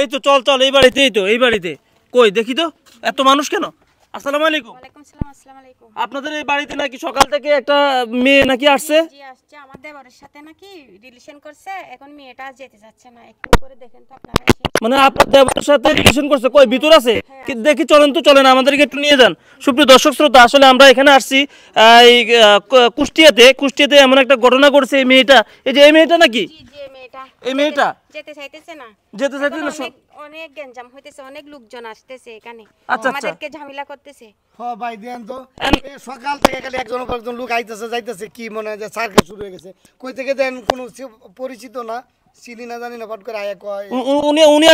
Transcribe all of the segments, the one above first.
এই তো চল চল এই বাড়িতে এই তো এই বাড়িতে কই দেখি তো এত মানুষ কেন আলাইকুম আপনাদের এই বাড়িতে নাকি সকাল থেকে একটা মেয়ে নাকি আসছে জি আসছে সাথে নাকি রিলেশন করছে এখন মেয়েটা যেতে যাচ্ছে না একটু করে দেখেন তো আপনারা মানে সাথে রিলেশন করছে কই ভিতর আছে হ্যাঁ, কি দেখি চলেন তো চলেন আমাদেরকে একটু নিয়ে যান সুপ্রিয় দর্শক শ্রোতা আসলে আমরা এখানে আসছি এই কুষ্টিয়াতে কুষ্টিয়াতে এমন একটা ঘটনা ঘটছে এই মেয়েটা এই যে এই মেয়েটা নাকি জি জি এই মেয়েটা যেতে চাইতেছে না যেতে চাইতেছে না অনেক গঞ্জাম হইতেছে অনেক লোকজন আসতেছে এখানে আচ্ছা, আচ্ছা। আমাদেরকে ঝামেলা করতেছে হ ভাই দেন তো সকাল থেকে খালি একজন একজন লোক আইতেছে যাইতেছে কি মনে হয় যে সার্কাস শুরু হয়ে গেছে কই থেকে দেন কোনো পরিচিত না না জানি করে আয়া কয় উনি উনি উনি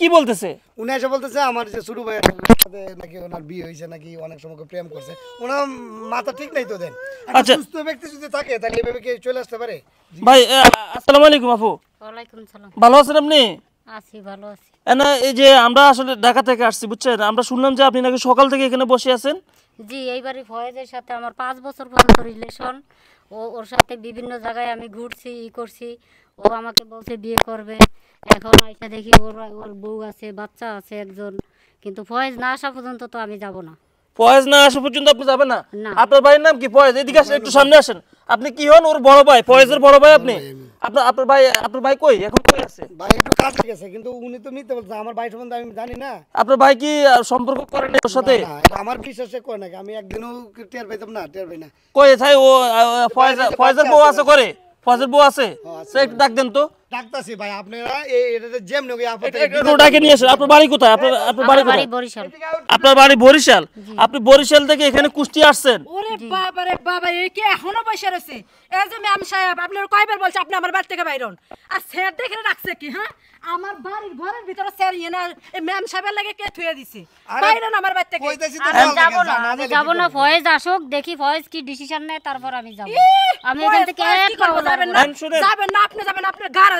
কি বলতেছে উনি বলতেছে আমার যে ছোট ভাই সাথে নাকি ওনার বিয়ে নাকি অনেক সময় প্রেম করছে ওনার মাথা ঠিক নাই তো দেন আচ্ছা সুস্থ ব্যক্তি যদি থাকে তাহলে এভাবে কি চলে আসতে পারে ভাই আসসালামু আলাইকুম আপু ওয়ালাইকুম সালাম ভালো আছেন আপনি আছি ভালো আছি এই যে আমরা আসলে ঢাকা থেকে আসছি বুঝছেন আমরা শুনলাম যে আপনি নাকি সকাল থেকে এখানে বসে আছেন জি এইবারই ফয়েজের সাথে আমার পাঁচ বছর পর্যন্ত রিলেশন ও ওর সাথে বিভিন্ন জায়গায় আমি ঘুরছি ই করছি ও আমাকে বলছে বিয়ে করবে এখন আইসা দেখি ওর ওর বউ আছে বাচ্চা আছে একজন কিন্তু ফয়েজ না আসা পর্যন্ত তো আমি যাব না ফয়েজ না আসা পর্যন্ত আপনি যাবেন না আপনার ভাইয়ের নাম কি ফয়েজ এদিকে আসেন একটু সামনে আসেন আপনি কি হন ওর বড় ভাই ফয়েজের বড় ভাই আপনি আপনার আপনার ভাই আপনার ভাই কই এখন কই আছে ভাই একটু কাজে গেছে কিন্তু উনি তো মিথ্যা বলছে আমার ভাই সম্বন্ধে আমি জানি না আপনার ভাই কি সম্পর্ক করেন না ওর সাথে আমার বিশ্বাসে কই নাকি আমি একদিনও টের পাইতাম না টের পাই না কই ছাই ও ফয়েজ ফয়েজের বউ আছে করে ফজল বউ আছে সে একটু ডাক দেন তো ডাকতাছি ভাই আপনারা এই এটাতে আপনারা নিয়ে আসেন আপনার বাড়ি কোথায় আপনার আপনার বাড়ি কোথায় বরিশাল আপনার বাড়ি বরিশাল আপনি বরিশাল থেকে এখানে কুষ্টি আসছেন ওরে বাবা রে বাবা কি এখনো বসে এই যে ম্যাম সাহেব কয়বার বলছে আপনি আমার বাড়ি থেকে বাইরন আর স্যার দেখে রাখছে কি হ্যাঁ আমার বাড়ির ঘরের ভিতরে স্যার ইয়ে এই ম্যাম সাহেবের লাগে কে থুয়ে দিছে বাইরন আমার বাড়ি থেকে আমি যাব না আমি যাব না ফয়েজ আসুক দেখি ফয়েজ কি ডিসিশন নেয় তারপর আমি যাব আমি এখান থেকে করব যাবেন না যাবেন না আপনি যাবেন আপনার গাড়ি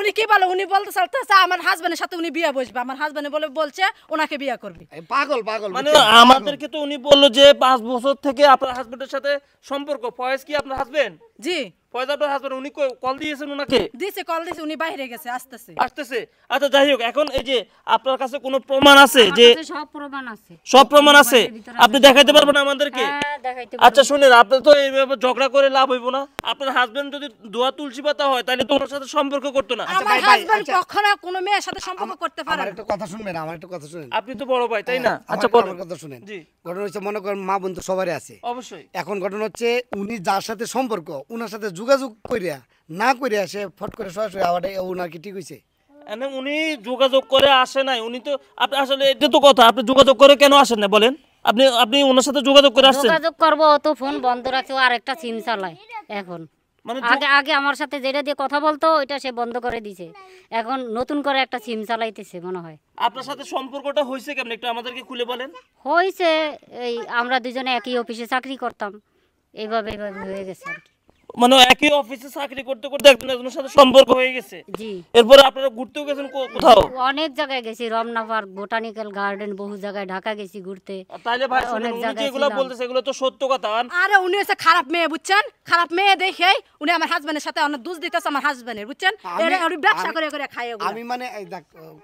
উনি কি বলে উনি বলতে চাইতেছে আমার হাজবেন্ডের সাথে উনি বিয়ে বসবে আমার হাজবেন্ড বলে বলছে ওনাকে বিয়ে করবে পাগল পাগল মানে আমাদেরকে তো উনি বললো যে পাঁচ বছর থেকে আপনার হাজবেন্ডের সাথে সম্পর্ক ফয়েজ কি আপনার হাজবেন্ড জি আপনার আচ্ছা, হাজবেন্ড হ্যাঁ, আচ্ছা, যদি দোয়া তুলসী পাতা হয় তাহলে তো ওনার সাথে সম্পর্ক করতো আচ্ছা, আচ্ছা। আপনি হ্যাঁ, আচ্ছা, মনে করেন মা সবারই আছে এখন ঘটনা হচ্ছে উনি যার সাথে সম্পর্ক উনার সাথে যোগাযোগ না করে আসে ফট করে সরাসরি আবার কি ঠিক উনি যোগাযোগ করে আসে নাই উনি তো আপনি আসলে এটা তো কথা আপনি যোগাযোগ করে কেন আসেন না বলেন আপনি আপনি ওনার সাথে যোগাযোগ করে আসছেন যোগাযোগ করবো তো ফোন বন্ধ রাখছে আরেকটা চিন্তা নাই এখন মানে আগে আগে আমার সাথে যেটা দিয়ে কথা বলতো ওইটা সে বন্ধ করে দিছে এখন নতুন করে একটা সিম চালাইতেছে মনে হয় আপনার সাথে সম্পর্কটা হয়েছে কেমন একটু আমাদেরকে খুলে বলেন হয়েছে এই আমরা দুজনে একই অফিসে চাকরি করতাম এইভাবে এইভাবে হয়ে গেছে আর কি মানে একই অফিসে চাকরি করতে করতে একজন একজনের সাথে সম্পর্ক হয়ে গেছে জি এরপরে আপনারা ঘুরতেও গেছেন কোথাও অনেক জায়গায় গেছি রমনা পার্ক বোটানিক্যাল গার্ডেন বহু জায়গায় ঢাকা গেছি ঘুরতে তাহলে ভাই অনেক জায়গায় এগুলো বলতেছে এগুলো তো সত্য কথা আরে উনি হচ্ছে খারাপ মেয়ে বুঝছেন খারাপ মেয়ে দেখে উনি আমার হাজবেন্ডের সাথে অনেক দুধ দিতেছে আমার হাজবেন্ডের বুঝছেন এর উনি ব্যবসা করে করে খায় ওগুলো আমি মানে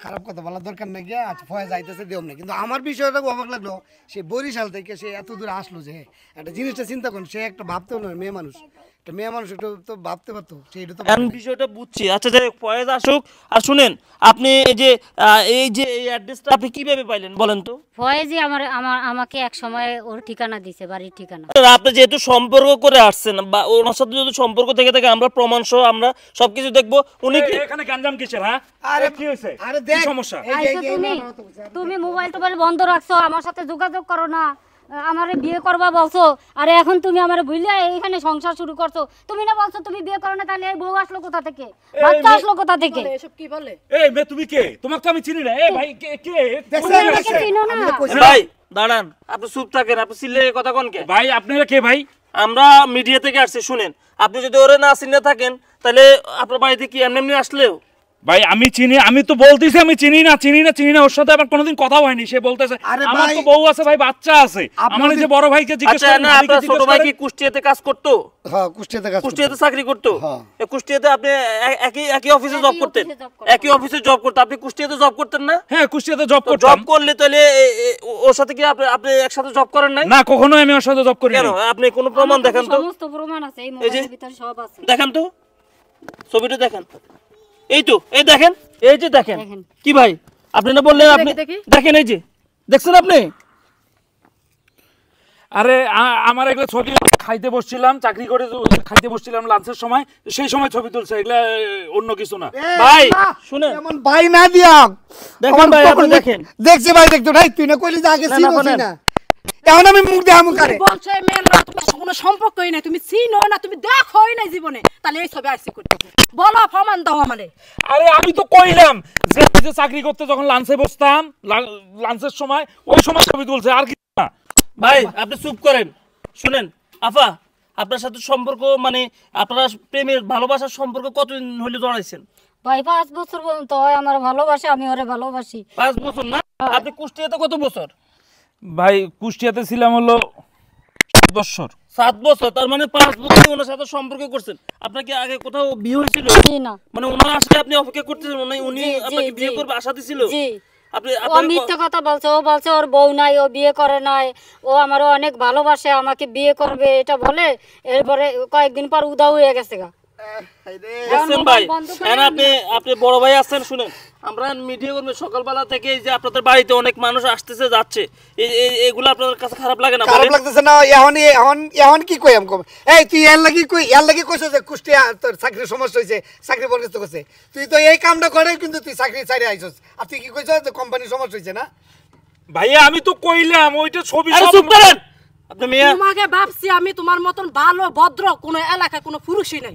খারাপ কথা বলার দরকার নাই গিয়া আজ আচ্ছা, ফয়ে যাইতেছে দেও না কিন্তু আমার বিষয়টা অবাক লাগলো সে বরিশাল থেকে সে এত দূর আসলো যে একটা জিনিসটা চিন্তা করুন সে একটা ভাবতেও না মেয়ে মানুষ আচ্ছা, যেহেতু সম্পর্ক করে আসছেন বা ওনার সাথে যদি সম্পর্ক থেকে থাকে আমরা প্রমাণ সহ আমরা সবকিছু দেখবো উনি হ্যাঁ? সমস্যা তুমি তুমি মোবাইল টোবাইল বন্ধ রাখছো আমার সাথে যোগাযোগ করো না আমার বিয়ে করবা বলছো আর এখন তুমি আমার বুঝলে এখানে সংসার শুরু করছো তুমি না বলছো তুমি বিয়ে করো না তাহলে এই বউ আসলো কোথা থেকে বাচ্চা আসলো কোথা থেকে এসব কি বলে এই মে তুমি কে তোমাকে আমি চিনি না এই ভাই কে কে দেখছো চিনো না ভাই দাঁড়ান আপনি চুপ থাকেন আপনি সিলে কথা কোন কে ভাই আপনারা কে ভাই আমরা মিডিয়া থেকে আসছি শুনেন আপনি যদি ওরে না চিনে থাকেন তাহলে আপনার বাড়িতে কি এমনি এমনি আসলেও ভাই আমি চিনি আমি তো বলতেছি আমি চিনি না চিনি না চিনি না ওর সাথে আমার কোনোদিন কথা হয়নি সে বলতেছে আমার তো বউ আছে ভাই বাচ্চা আছে আমার যে বড় ভাইকে জিজ্ঞেস আচ্ছা, না আপনার ছোট ভাই কি কুষ্টিয়াতে কাজ করতো হ্যাঁ কুষ্টিয়াতে কাজ কুষ্টিয়াতে চাকরি করতো হ্যাঁ। কুষ্টিয়াতে আপনি একই একই অফিসে জব করতেন একই অফিসে জব করতেন আপনি কুষ্টিয়াতে জব করতেন না হ্যাঁ কুষ্টিয়াতে জব করতাম জব করলে তাহলে ওর সাথে কি আপনি আপনি একসাথে জব করেন নাই না কখনো আমি ওর সাথে জব করি কেন আপনি কোনো প্রমাণ দেখান তো সমস্ত প্রমাণ আছে এই মোবাইলের ভিতর সব আছে দেখান তো ছবিটা দেখান এই তো এই দেখেন এই যে দেখেন কি ভাই আপনি না বললেন আপনি দেখেন এই যে দেখছেন আপনি আরে আমার এগুলো ছবি খাইতে বসছিলাম চাকরি করে খাইতে বসছিলাম লাঞ্চের সময় সেই সময় ছবি তুলছে এগুলা অন্য কিছু না ভাই শুনে ভাই না দিয়া দেখেন ভাই আপনি দেখেন দেখছি ভাই দেখতো ভাই তুই না কইলি আগে এখন আমি মুখ বলছো কোনো সম্পর্কই নাই তুমি চিনো না তুমি দেখোই জীবনে তাহলে এই করতে বলো দাও আমারে আরে আমি তো কইলাম যে যে চাকরি করতে যখন লাঞ্চে বসতাম লাঞ্চের সময় ওই সময় ছবি তুলছে আর কি না ভাই আপনি চুপ করেন শুনেন আফা আপনার সাথে সম্পর্ক মানে আপনারা প্রেমের ভালোবাসার সম্পর্ক কতদিন হলে জড়াইছেন ভাই পাঁচ বছর বলুন তো আমার ভালোবাসা আমি ওরে ভালোবাসি পাঁচ বছর না হ্যাঁ। আপনি কুষ্টিয়াতে কত বছর ভাই কুষ্টিয়াতে ছিলাম হলো সাত বছর সাত বছর তার মানে পাঁচ বছর ওনার সাথে সম্পর্ক করছেন আপনাকে আগে কোথাও বিয়ে হয়েছিল মানে ওনার আসলে আপনি অপেক্ষা করতেছেন মানে উনি আপনাকে বিয়ে করবে আশা দিছিল আমাকে বিয়ে করবে এটা বলে এরপরে কয়েকদিন পর উদাও হয়ে গেছে গা এই চাকরির সমস্যা চাকরি তুই তো এই কামটা করে কিন্তু তুই চাকরি ছাড়ে আর তুই কি কইছ যে কোম্পানির সমস্যা না ভাইয়া আমি তো কইলাম ওইটা ছবি আপনি তোমাকে ভাবছি আমি তোমার মতন ভালো ভদ্র কোনো এলাকা কোনো পুরুষই নাই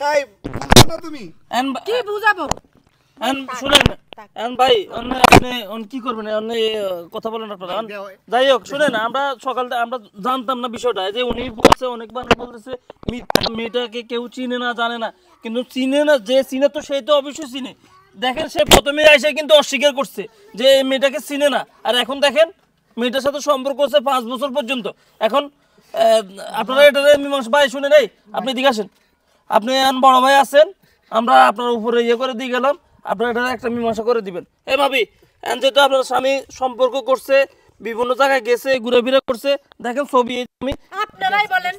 যে সেই তো অবশ্যই চিনে দেখেন সে প্রথমে এসে কিন্তু অস্বীকার করছে যে মেয়েটাকে চিনে না আর এখন দেখেন মেয়েটার সাথে সম্পর্ক হচ্ছে পাঁচ বছর পর্যন্ত এখন আপনারা এটা ভাই শুনে নেই আপনি দিকে আসেন আপনি এখন বড় ভাই আছেন আমরা আপনার উপরে ইয়ে করে দিয়ে গেলাম আপনার এটা একটা মীমাংসা করে দিবেন এ ভাবি এখন যেহেতু আপনার স্বামী সম্পর্ক করছে বিভিন্ন জায়গায় গেছে ঘুরে ফিরে করছে দেখেন ছবি আমি আপনারাই বলেন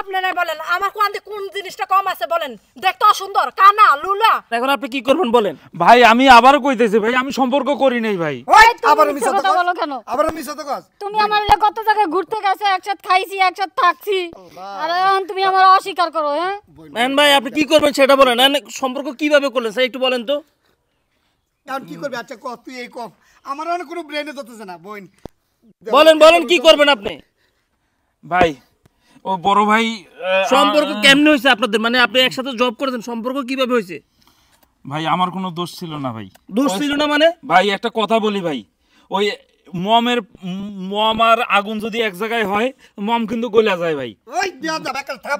আপনারাই বলেন আমার কোন কোন জিনিসটা কম আছে বলেন দেখতে অসুন্দর কানা লুলা এখন আপনি কি করবেন বলেন ভাই আমি আবার কইতেছি ভাই আমি সম্পর্ক করি নাই ভাই ও এখন হ্যাঁ? কি সম্পর্ক কিভাবে করলেন একটু বলেন তো করবে আচ্ছা তুই আমার কোনো বলেন বলেন কি করবেন আপনি ভাই ও বড় ভাই সম্পর্ক কেমনে হয়েছে আপনাদের মানে আপনি একসাথে জব করেছেন সম্পর্ক কিভাবে হয়েছে ভাই আমার কোনো দোষ ছিল না ভাই দোষ ছিল না মানে ভাই একটা কথা বলি ভাই ওই মমের মম আর আগুন যদি এক জায়গায় হয় মম কিন্তু গলে যায় ভাই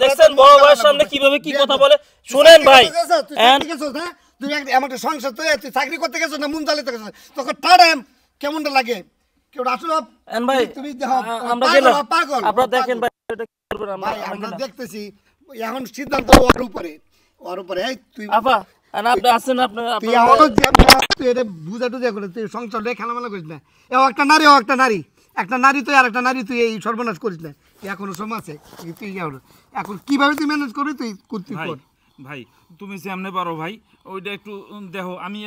দেখছেন বড় ভাইয়ের সামনে কিভাবে কি কথা বলে শুনেন ভাই তুমি হ্যাঁ? একটা সংসার তো তুই চাকরি করতে গেছো না মুন চালিতে গেছো তখন টাইম কেমনটা লাগে কেউ আসলো ভাই তুমি আমরা পাগল আপনারা দেখেন ভাই আমরা দেখতেছি এখন সিদ্ধান্ত ওর উপরে ওর উপরে এই তুই আপা করিস না একটা নারী ও একটা নারী একটা নারী আর একটা নারী তুই এই সর্বনাশ করিস না এখনো এখন কিভাবে তুই ম্যানেজ করবি তুই করতে ভাই তুমি সামনে পারো ভাই ওইটা একটু দেখো আমি